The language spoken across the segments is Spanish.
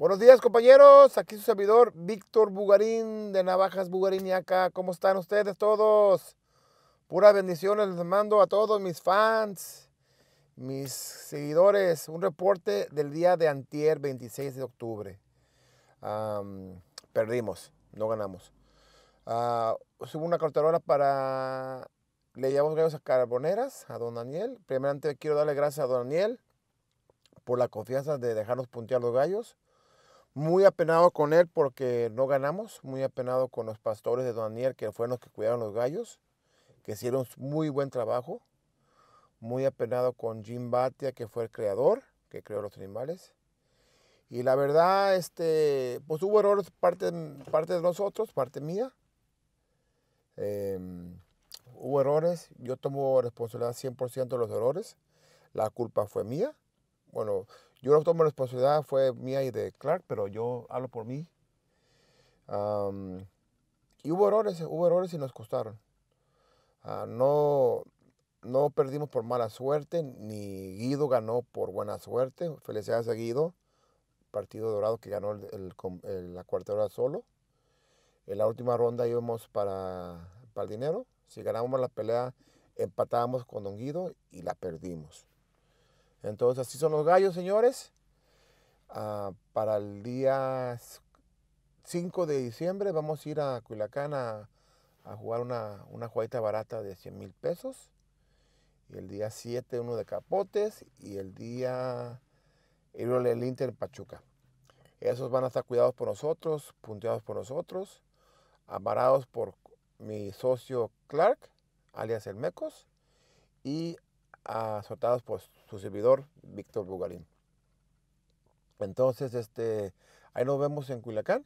Buenos días compañeros, aquí su servidor Víctor Bugarín de Navajas Bugarín y acá. ¿Cómo están ustedes todos? Puras bendiciones les mando a todos mis fans, mis seguidores. Un reporte del día de antier, 26 de octubre. perdimos, no ganamos. Ah, subo una cortadora para... Le llevamos gallos a Carboneras, a don Daniel. Primeramente quiero darle gracias a don Daniel por la confianza de dejarnos puntear los gallos. Muy apenado con él porque no ganamos, muy apenado con los pastores de Daniel, que fueron los que cuidaron los gallos, que hicieron muy buen trabajo. Muy apenado con Jim Batia, que fue el creador, que creó los animales. Y la verdad, este, pues hubo errores parte, parte de nosotros, parte mía. Em, hubo errores, yo tomo responsabilidad 100% de los errores. La culpa fue mía. Bueno, yo no tomo responsabilidad, fue mía y de Clark, pero yo hablo por mí. y hubo errores, hubo errores y nos costaron. Ah, no, no perdimos por mala suerte, ni Guido ganó por buena suerte. Felicidades a Guido, partido dorado que ganó el, la cuarta hora solo. En la última ronda íbamos para, para el dinero. Si ganábamos la pelea, empatábamos con Don Guido y la perdimos. Entonces, así son los gallos, señores. Ah, para el día 5 de diciembre vamos a ir a Culiacán a, jugar una, una jugadita barata de 100 mil pesos. Y el día 7 uno de capotes. Y el día el Inter Pachuca. Esos van a estar cuidados por nosotros, punteados por nosotros, amparados por mi socio Clark, alias el Mecos, Soltados por su servidor, Víctor Bugarín. Entonces, este, ahí nos vemos en Culiacán.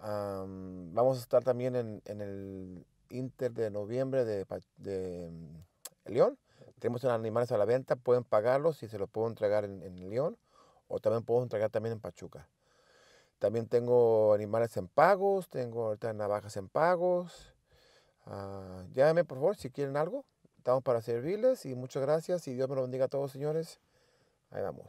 vamos a estar también en, el Inter de noviembre de, mm, León. Tenemos animales a la venta, pueden pagarlos y se los puedo entregar en, en León o también puedo entregar también en Pachuca. También tengo animales en pagos, tengo ahorita navajas en pagos. Ah, llámenme por favor si quieren algo estamos para servirles y muchas gracias y Dios me lo bendiga a todos, señores. Ahí vamos.